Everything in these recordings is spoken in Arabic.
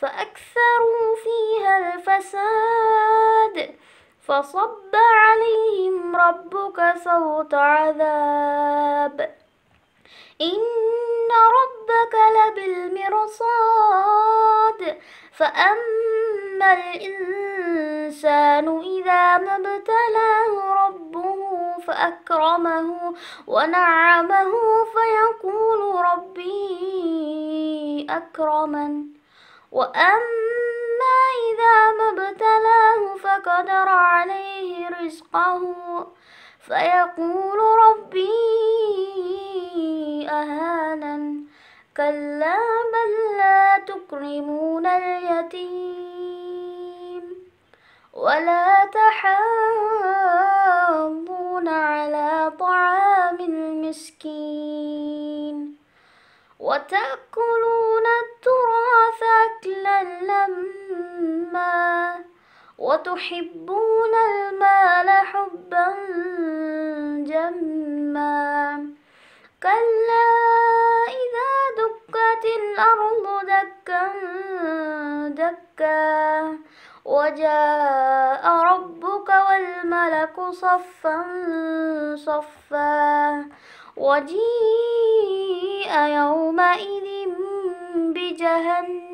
فأكثروا فيها الفساد فصب عليهم ربك سوط عذاب إن ربك لبالمرصاد فأما الإنسان إذا ما ابتلاه ربه فأكرمه ونعمه فيقول ربي أكرمن وأما إذا ما ابتلاه فقدر عليه رزقه فيقول ربي أهانن كلا بل لا تكرمون اليتيم ولا تحاضون على طعام المسكين وتأكلون التراب لما وتحبون المال حبا جما كلا إذا دكت الأرض دكا دكا وجاء ربك والملك صفا صفا وجيء يومئذ بجهنم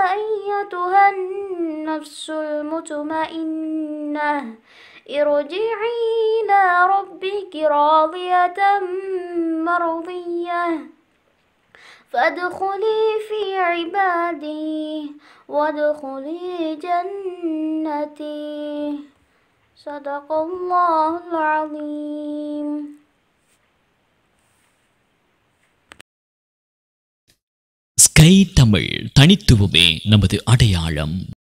النفس المطمئنة ارجعي إلى ربك راضية مرضية فادخلي في عبادي وادخلي جنتي صدق الله العظيم ஸ்கை தமிழ் தனித்துவமே نمتي அடையாளம்